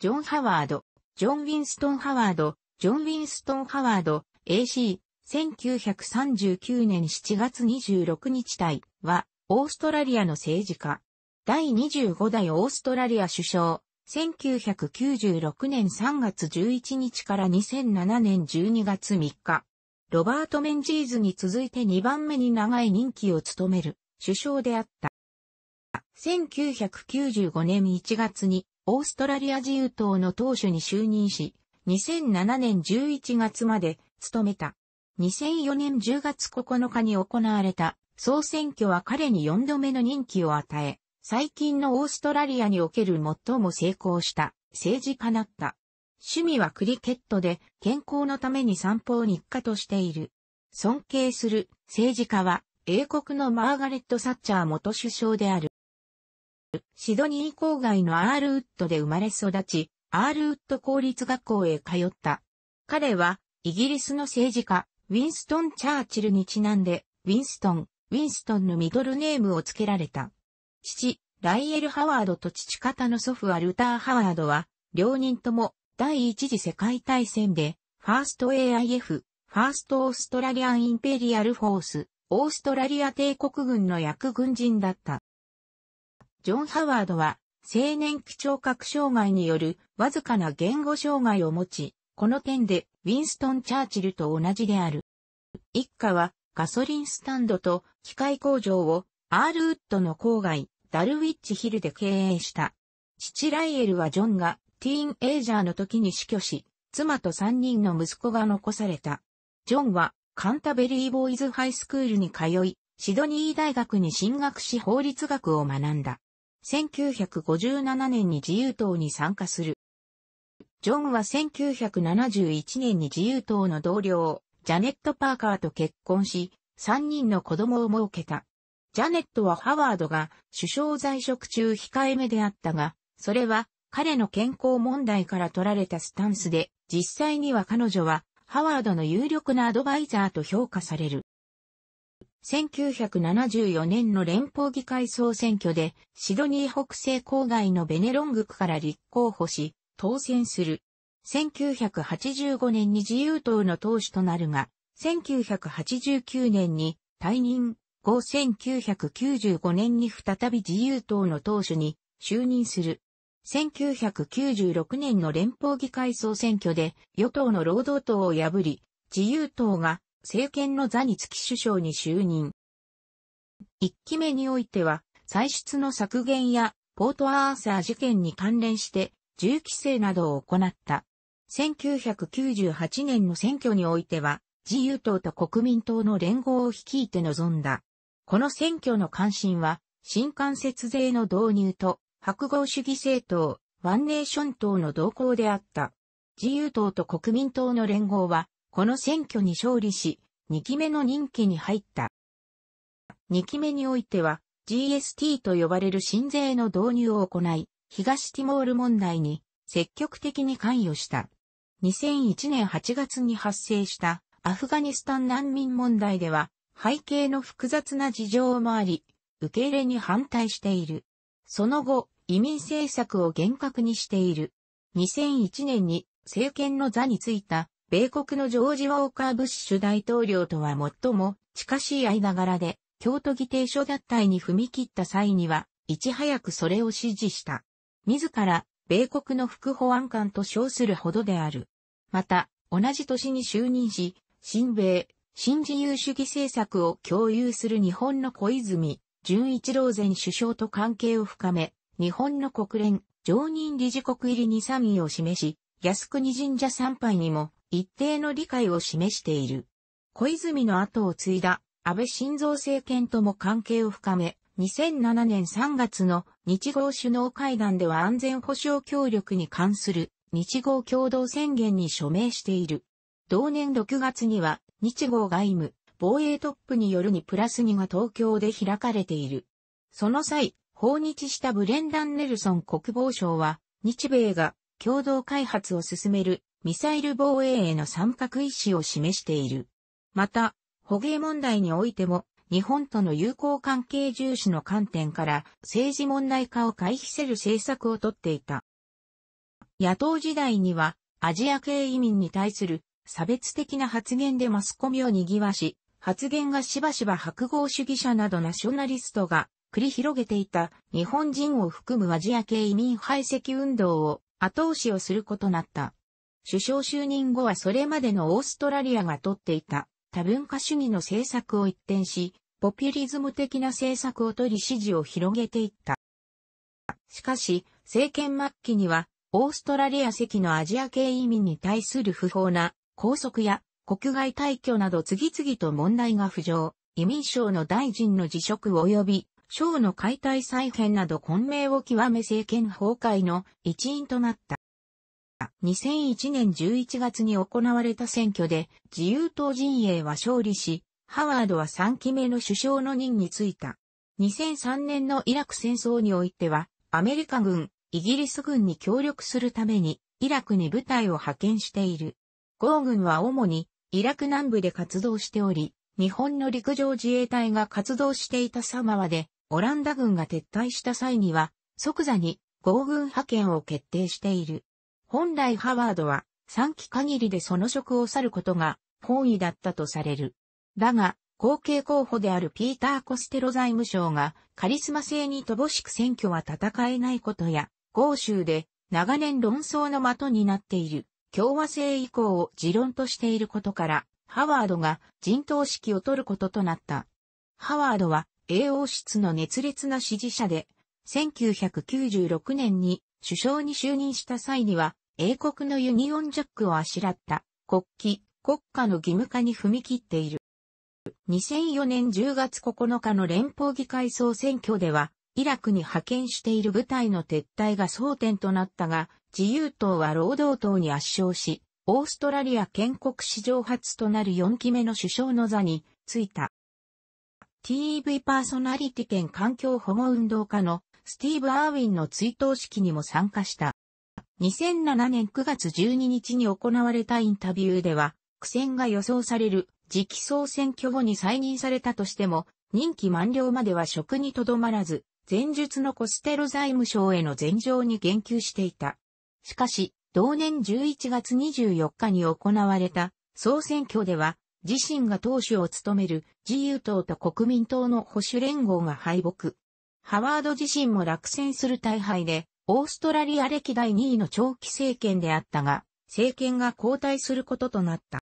ジョン・ハワード、ジョン・ウィンストン・ハワード、ジョン・ウィンストン・ハワード、AC、1939年7月26日対は、オーストラリアの政治家。第25代オーストラリア首相、1996年3月11日から2007年12月3日。ロバート・メンジーズに続いて2番目に長い任期を務める首相であった。1995年1月にオーストラリア自由党の党首に就任し、2007年11月まで務めた。2004年10月9日に行われた総選挙は彼に4度目の任期を与え、最近のオーストラリアにおける最も成功した政治家なった。趣味はクリケットで健康のために散歩を日課としている。尊敬する政治家は英国のマーガレット・サッチャー元首相である。シドニー郊外のアールウッドで生まれ育ち、アールウッド公立学校へ通った。彼は、イギリスの政治家、ウィンストン・チャーチルにちなんで、ウィンストン、ウィンストンのミドルネームを付けられた。父、ライエル・ハワードと父方の祖父アルター・ハワードは、両人とも第一次世界大戦で、ファースト AIF、ファーストオーストラリアン・インペリアル・フォース、オーストラリア帝国軍の役軍人だった。ジョン・ハワードは、青年期聴覚障害によるわずかな言語障害を持ち、この点でウィンストン・チャーチルと同じである。一家はガソリンスタンドと機械工場をアールウッドの郊外ダルウィッチヒルで経営した。父ライエルはジョンがティーンエイジャーの時に死去し、妻と三人の息子が残された。ジョンはカンタベリーボーイズハイスクールに通い、シドニー大学に進学し法律学を学んだ。1957年に自由党に参加する。ジョンは1971年に自由党の同僚、ジャネット・パーカーと結婚し、3人の子供を設けた。ジャネットはハワードが首相在職中控えめであったが、それは彼の健康問題から取られたスタンスで、実際には彼女はハワードの有力なアドバイザーと評価される。1974年の連邦議会総選挙で、シドニー北西郊外のベネロング区から立候補し、当選する。1985年に自由党の党首となるが、1989年に退任後1995年に再び自由党の党首に就任する。1996年の連邦議会総選挙で与党の労働党を破り、自由党が政権の座につき首相に就任。一期目においては、歳出の削減やポートアーサー事件に関連して銃規制などを行った。1998年の選挙においては、自由党と国民党の連合を率いて臨んだ。この選挙の関心は、新幹節税の導入と、白豪主義政党、ワンネーション党の動向であった。自由党と国民党の連合は、この選挙に勝利し、2期目の任期に入った。2期目においては、GST と呼ばれる新税の導入を行い、東ティモール問題に積極的に関与した。2001年8月に発生したアフガニスタン難民問題では、背景の複雑な事情もあり、受け入れに反対している。その後、移民政策を厳格にしている。2001年に政権の座についた米国のジョージ・ウォーカー・ブッシュ大統領とは最も近しい間柄で、京都議定書脱退に踏み切った際には、いち早くそれを支持した。自ら、米国の副保安官と称するほどである。また、同じ年に就任し、新米、新自由主義政策を共有する日本の小泉、純一郎前首相と関係を深め、日本の国連、常任理事国入りに賛意を示し、靖国神社参拝にも一定の理解を示している。小泉の後を継いだ安倍晋三政権とも関係を深め、2007年3月の日豪首脳会談では安全保障協力に関する日豪共同宣言に署名している。同年6月には日豪外務防衛トップによるにプラス2が東京で開かれている。その際、訪日したブレンダン・ネルソン国防相は日米が共同開発を進めるミサイル防衛への参画意思を示している。また、捕鯨問題においても、日本との友好関係重視の観点から政治問題化を回避せる政策をとっていた。野党時代にはアジア系移民に対する差別的な発言でマスコミを賑わし、発言がしばしば白豪主義者などナショナリストが繰り広げていた日本人を含むアジア系移民排斥運動を後押しをすることなった。首相就任後はそれまでのオーストラリアがとっていた多文化主義の政策を一転し、ポピュリズム的な政策を取り支持を広げていった。しかし、政権末期には、オーストラリア籍のアジア系移民に対する不法な拘束や国外退去など次々と問題が浮上、移民省の大臣の辞職及び、省の解体再編など混迷を極め政権崩壊の一因となった。2001年11月に行われた選挙で自由党陣営は勝利し、ハワードは3期目の首相の任に就いた。2003年のイラク戦争においては、アメリカ軍、イギリス軍に協力するために、イラクに部隊を派遣している。豪軍は主に、イラク南部で活動しており、日本の陸上自衛隊が活動していたサマワで、オランダ軍が撤退した際には、即座に、豪軍派遣を決定している。本来ハワードは3期限りでその職を去ることが本意だったとされる。だが、後継候補であるピーター・コステロ財務省がカリスマ性に乏しく選挙は戦えないことや、豪州で長年論争の的になっている共和制以降を持論としていることから、ハワードが陣頭指揮を取ることとなった。ハワードは英王室の熱烈な支持者で、1996年に首相に就任した際には英国のユニオンジャックをあしらった国旗、国家の義務化に踏み切っている。2004年10月9日の連邦議会総選挙では、イラクに派遣している部隊の撤退が争点となったが、自由党は労働党に圧勝し、オーストラリア建国史上初となる4期目の首相の座に着いた。TV パーソナリティ兼環境保護運動家のスティーブ・アーウィンの追悼式にも参加した。2007年9月12日に行われたインタビューでは、苦戦が予想される次期総選挙後に再任されたとしても、任期満了までは職にとどまらず、前述のコステロ財務省への前情に言及していた。しかし、同年11月24日に行われた総選挙では、自身が党首を務める自由党と国民党の保守連合が敗北。ハワード自身も落選する大敗で、オーストラリア歴代2位の長期政権であったが、政権が交代することとなった。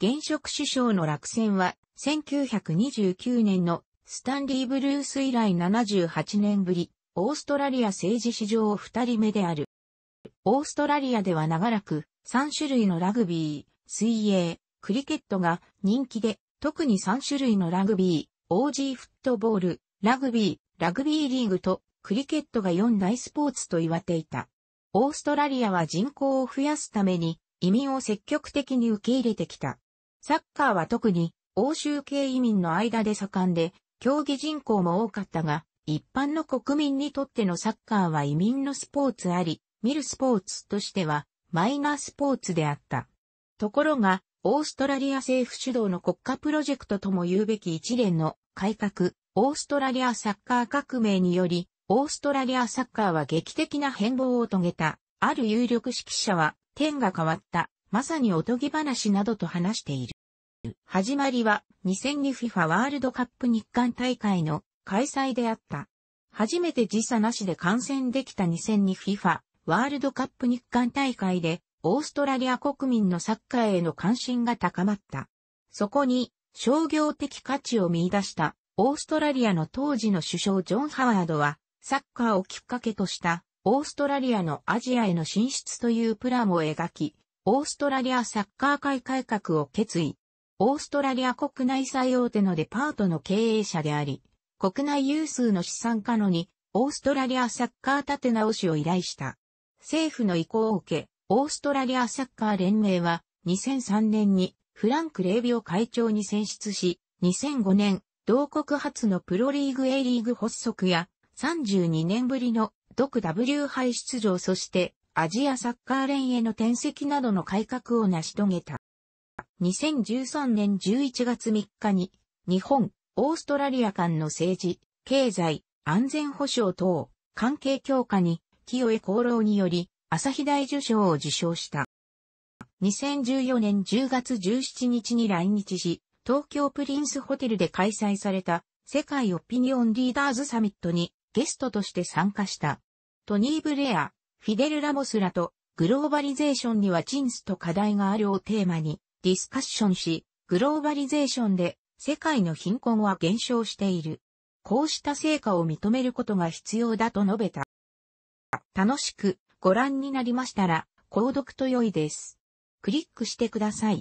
現職首相の落選は、1929年のスタンリー・ブルース以来78年ぶり、オーストラリア政治史上2人目である。オーストラリアでは長らく3種類のラグビー、水泳、クリケットが人気で、特に3種類のラグビー、OG フットボール、ラグビー、ラグビーリーグとクリケットが4大スポーツと言われていた。オーストラリアは人口を増やすために移民を積極的に受け入れてきた。サッカーは特に欧州系移民の間で盛んで、競技人口も多かったが、一般の国民にとってのサッカーは移民のスポーツあり、見るスポーツとしてはマイナースポーツであった。ところが、オーストラリア政府主導の国家プロジェクトとも言うべき一連の改革、オーストラリアサッカー革命により、オーストラリアサッカーは劇的な変貌を遂げた、ある有力指揮者は、天が変わった、まさにおとぎ話などと話している。始まりは 2002FIFA ワールドカップ日韓大会の開催であった。初めて時差なしで観戦できた 2002FIFA ワールドカップ日韓大会でオーストラリア国民のサッカーへの関心が高まった。そこに商業的価値を見出したオーストラリアの当時の首相ジョン・ハワードはサッカーをきっかけとしたオーストラリアのアジアへの進出というプランを描き、オーストラリアサッカー界改革を決意。オーストラリア国内最大手のデパートの経営者であり、国内有数の資産家のに、オーストラリアサッカー立て直しを依頼した。政府の意向を受け、オーストラリアサッカー連盟は2003年にフランク・レービオ会長に選出し、2005年、同国初のプロリーグ A リーグ発足や32年ぶりの独 W 杯出場そしてアジアサッカー連への転籍などの改革を成し遂げた。2013年11月3日に日本、オーストラリア間の政治、経済、安全保障等関係強化に清江功労により朝日大受賞を受賞した。2014年10月17日に来日し、東京プリンスホテルで開催された世界オピニオンリーダーズサミットにゲストとして参加した。トニー・ブレア、フィデル・ラモスらとグローバリゼーションにはチンスと課題があるをテーマにディスカッションし、グローバリゼーションで世界の貧困は減少している。こうした成果を認めることが必要だと述べた。楽しくご覧になりましたら、購読と良いです。クリックしてください。